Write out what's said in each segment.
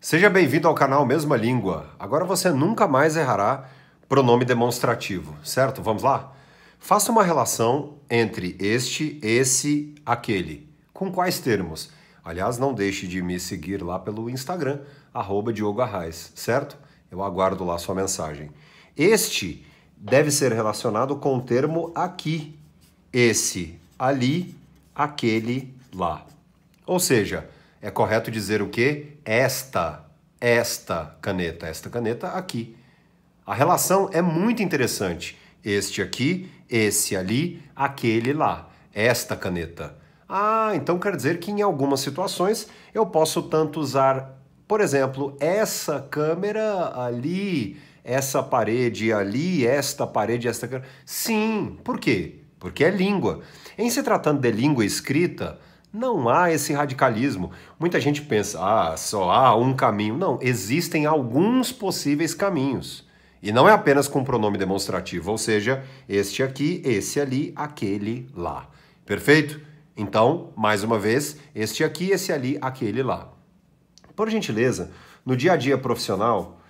Seja bem-vindo ao canal Mesma Língua. Agora você nunca mais errará pronome demonstrativo, certo? Vamos lá? Faça uma relação entre este, esse, aquele. Com quais termos? Aliás, não deixe de me seguir lá pelo Instagram, arroba Diogo Arraes, certo? Eu aguardo lá sua mensagem. Este deve ser relacionado com o termo aqui, esse, ali, aquele, lá. Ou seja, é correto dizer o que? Esta, esta caneta, esta caneta aqui. A relação é muito interessante. Este aqui, esse ali, aquele lá, esta caneta. Ah, então quer dizer que em algumas situações eu posso tanto usar, por exemplo, essa câmera ali, essa parede ali, esta parede, esta câmera. Sim, por quê? Porque é língua. Em se tratando de língua escrita, não há esse radicalismo. Muita gente pensa, ah, só há um caminho. Não, existem alguns possíveis caminhos. E não é apenas com pronome demonstrativo, ou seja, este aqui, esse ali, aquele lá. Perfeito? Então, mais uma vez, este aqui, esse ali, aquele lá. Por gentileza, no dia a dia profissional,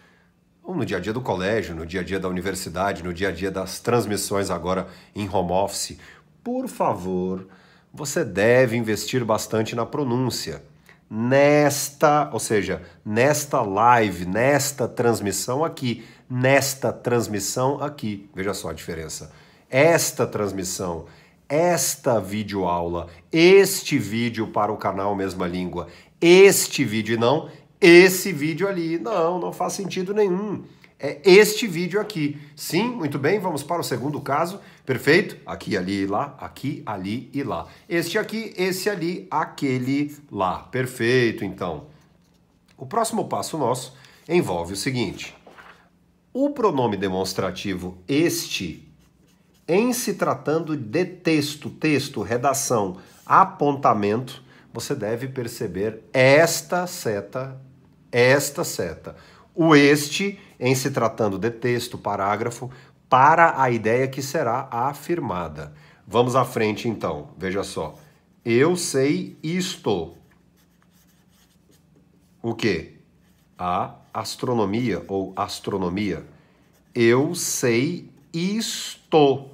ou no dia a dia do colégio, no dia a dia da universidade, no dia a dia das transmissões agora em home office, por favor, você deve investir bastante na pronúncia. Nesta, ou seja, nesta live, nesta transmissão aqui, nesta transmissão aqui. Veja só a diferença. Esta transmissão, esta videoaula, este vídeo para o canal Mesma Língua, este vídeo e não esse vídeo ali. Não, não faz sentido nenhum é este vídeo aqui. Sim, muito bem, vamos para o segundo caso. Perfeito? Aqui, ali e lá, aqui, ali e lá. Este aqui, esse ali, aquele lá. Perfeito, então. O próximo passo nosso envolve o seguinte: o pronome demonstrativo este, em se tratando de texto, texto, redação, apontamento, você deve perceber esta seta, esta seta. O este, em se tratando de texto, parágrafo, para a ideia que será afirmada. Vamos à frente então, veja só. Eu sei isto. O que? A astronomia ou astronomia. Eu sei isto.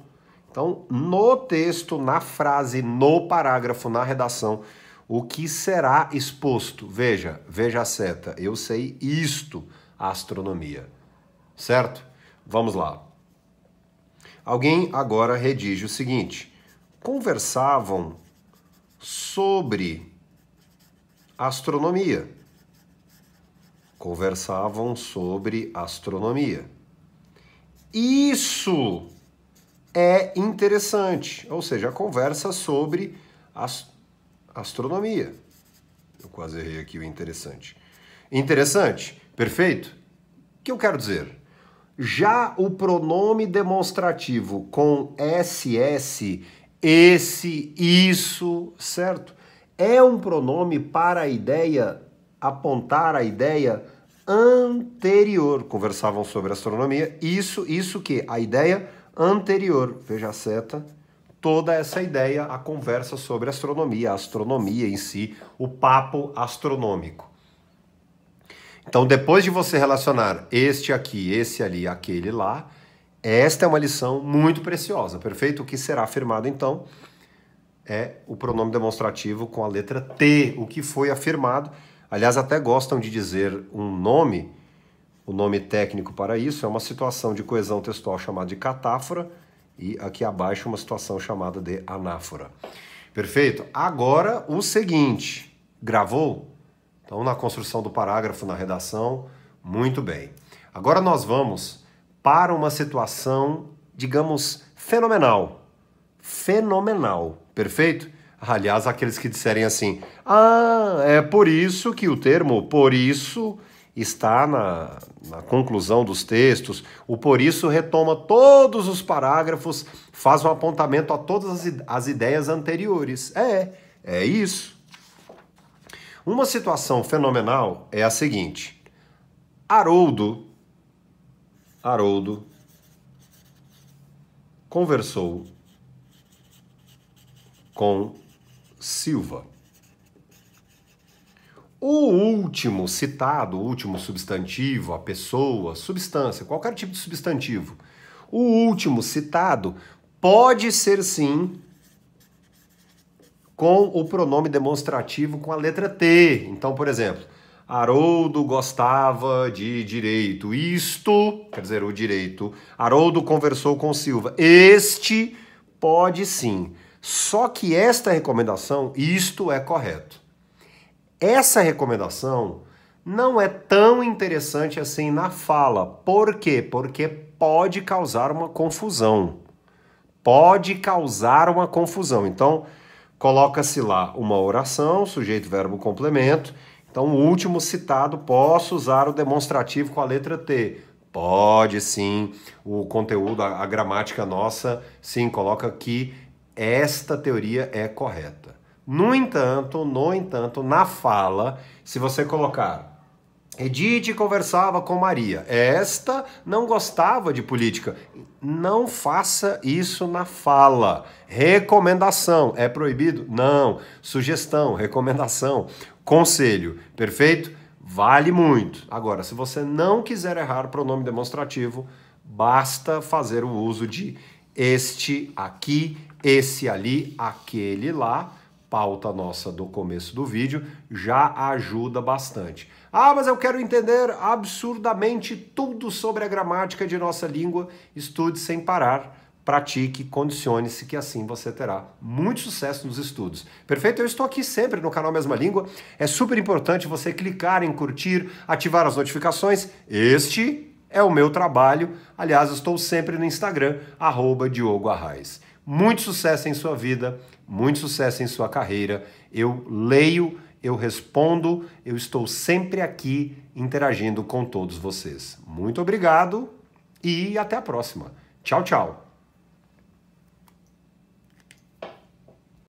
Então, no texto, na frase, no parágrafo, na redação, o que será exposto? Veja, veja a seta. Eu sei isto astronomia. Certo? Vamos lá. Alguém agora redige o seguinte: conversavam sobre astronomia. Conversavam sobre astronomia. Isso é interessante, ou seja, a conversa sobre as, astronomia. Eu quase errei aqui o interessante. Interessante. Perfeito? O que eu quero dizer? Já o pronome demonstrativo com SS, esse, isso, certo? É um pronome para a ideia, apontar a ideia anterior. Conversavam sobre astronomia. Isso, isso que? A ideia anterior. Veja a seta. Toda essa ideia, a conversa sobre astronomia, a astronomia em si, o papo astronômico. Então, depois de você relacionar este aqui, esse ali, aquele lá, esta é uma lição muito preciosa, perfeito? O que será afirmado, então, é o pronome demonstrativo com a letra T, o que foi afirmado. Aliás, até gostam de dizer um nome, o nome técnico para isso é uma situação de coesão textual chamada de catáfora e aqui abaixo uma situação chamada de anáfora. Perfeito? Agora o seguinte, gravou? Então, na construção do parágrafo, na redação, muito bem. Agora nós vamos para uma situação, digamos, fenomenal. Fenomenal, perfeito? Aliás, aqueles que disserem assim: ah, é por isso que o termo por isso está na, na, conclusão dos textos. O por isso retoma todos os parágrafos, faz um apontamento a todas as, as ideias anteriores. É, é isso. Uma situação fenomenal é a seguinte: Haroldo, Haroldo conversou com Silva. O último citado, o último substantivo, a pessoa, substância, qualquer tipo de substantivo, o último citado pode ser sim com o pronome demonstrativo com a letra T. Então, por exemplo, Haroldo gostava de direito. Isto, quer dizer, o direito. Haroldo conversou com Silva. Este pode sim. Só que esta recomendação, isto é correto. Essa recomendação não é tão interessante assim na fala. Por quê? Porque pode causar uma confusão. Pode causar uma confusão. Então, Coloca-se lá uma oração, sujeito, verbo, complemento. Então, o último citado, posso usar o demonstrativo com a letra T. Pode sim. O conteúdo, a, a gramática nossa, sim, coloca que esta teoria é correta. No entanto, no entanto, na fala, se você colocar Edith conversava com Maria. Esta não gostava de política. Não faça isso na fala. Recomendação. É proibido? Não. Sugestão, recomendação, conselho. Perfeito? Vale muito. Agora, se você não quiser errar pronome demonstrativo, basta fazer o uso de este, aqui, esse ali, aquele lá pauta nossa do começo do vídeo já ajuda bastante. Ah, mas eu quero entender absurdamente tudo sobre a gramática de nossa língua. Estude sem parar pratique, condicione-se, que assim você terá muito sucesso nos estudos. Perfeito? Eu estou aqui sempre no canal Mesma Língua. É super importante você clicar em curtir, ativar as notificações. Este é o meu trabalho. Aliás, estou sempre no Instagram, arroba Diogo Arraes. Muito sucesso em sua vida. Muito sucesso em sua carreira. Eu leio, eu respondo, eu estou sempre aqui interagindo com todos vocês. Muito obrigado e até a próxima. Tchau, tchau.